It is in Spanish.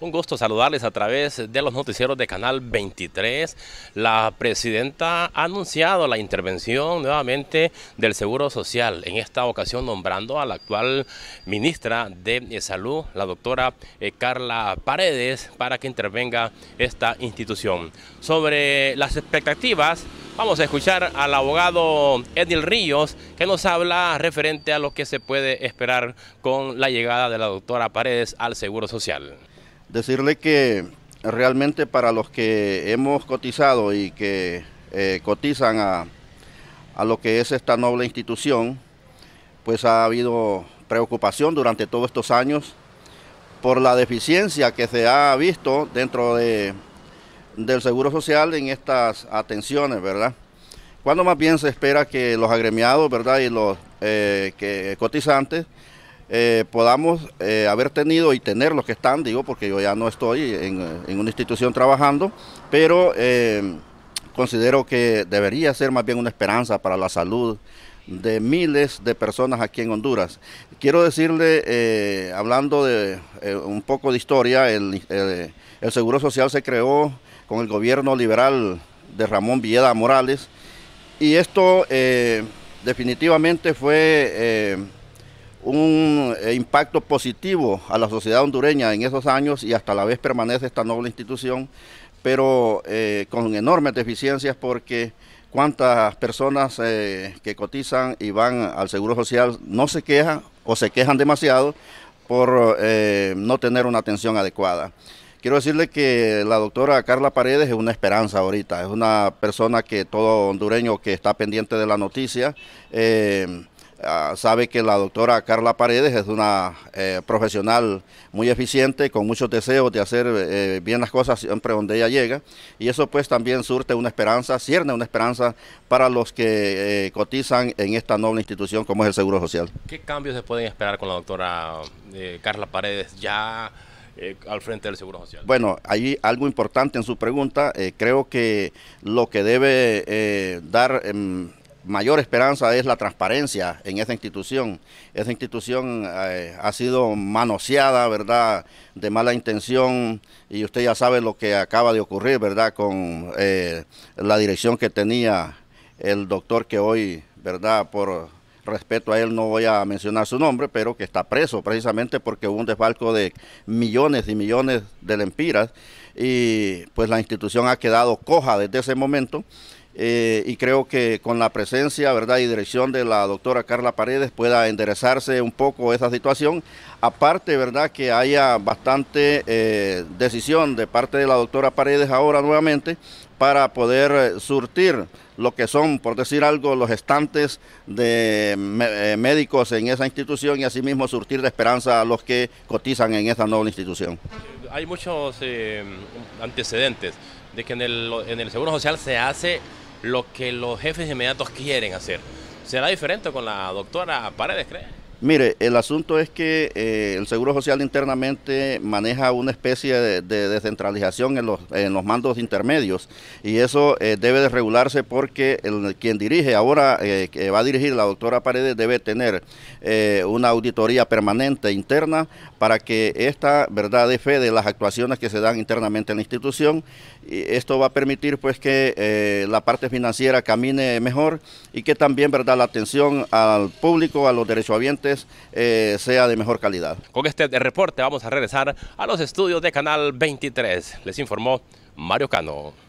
Un gusto saludarles a través de los noticieros de Canal 23. La presidenta ha anunciado la intervención nuevamente del Seguro Social, en esta ocasión nombrando a la actual ministra de Salud, la doctora eh, Carla Paredes, para que intervenga esta institución. Sobre las expectativas, vamos a escuchar al abogado Edil Ríos, que nos habla referente a lo que se puede esperar con la llegada de la doctora Paredes al Seguro Social decirle que realmente para los que hemos cotizado y que eh, cotizan a, lo que es esta noble institución, pues ha habido preocupación durante todos estos años por la deficiencia que se ha visto dentro de, del Seguro Social en estas atenciones, ¿verdad? Cuando más bien se espera que los agremiados, ¿verdad? Y los eh, que, cotizantes eh, podamos eh, haber tenido y tener los que están, digo, porque yo ya no estoy en, una institución trabajando, pero eh, considero que debería ser más bien una esperanza para la salud de miles de personas aquí en Honduras. Quiero decirle, hablando de un poco de historia, el, el Seguro Social se creó con el gobierno liberal de Ramón Villeda Morales y esto definitivamente fue un eh, impacto positivo a la sociedad hondureña en esos años y hasta la vez permanece esta noble institución, pero eh, con enormes deficiencias porque cuántas personas eh, que cotizan y van al Seguro Social no se quejan o se quejan demasiado por no tener una atención adecuada. Quiero decirle que la doctora Carla Paredes es una esperanza ahorita, es una persona que todo hondureño que está pendiente de la noticia. Ah, sabe que la doctora Carla Paredes es una eh, profesional muy eficiente, con muchos deseos de hacer eh, bien las cosas siempre donde ella llega, y eso pues también surte una esperanza, cierne una esperanza para los que eh, cotizan en esta noble institución como es el Seguro Social. ¿Qué cambios se pueden esperar con la doctora Carla Paredes ya? al frente del Seguro Social. Bueno, hay algo importante en su pregunta. creo que lo que debe dar em, mayor esperanza es la transparencia en esa institución. Esa institución eh, ha sido manoseada, ¿verdad?, de mala intención y usted ya sabe lo que acaba de ocurrir, ¿verdad?, con eh, la dirección que tenía el doctor que hoy, ¿verdad?, por respeto a él no voy a mencionar su nombre, pero que está preso precisamente porque hubo un desfalco de millones y millones de lempiras y pues la institución ha quedado coja desde ese momento eh, y creo que con la presencia verdad y dirección de la doctora Carla Paredes pueda enderezarse un poco esa situación aparte verdad que haya bastante eh, decisión de parte de la doctora Paredes ahora nuevamente para poder eh, surtir lo que son, por decir algo, los estantes de médicos en esa institución y asimismo surtir de esperanza a los que cotizan en esta nueva institución. Hay muchos antecedentes de que en el, en el Seguro Social se hace lo que los jefes inmediatos quieren hacer. Será diferente con la doctora Paredes, ¿crees? Mire, el asunto es que eh, el Seguro Social internamente maneja una especie de, descentralización en los, mandos intermedios y eso eh, debe de regularse porque quien dirige ahora, eh, que va a dirigir la doctora Paredes, debe tener una auditoría permanente interna para que esta verdad de fe de las actuaciones que se dan internamente en la institución, esto va a permitir pues que la parte financiera camine mejor y que también verdad la atención al público, a los derechohabientes, eh, sea de mejor calidad. Con este reporte vamos a regresar a los estudios de Canal 23. Les informó Mario Cano.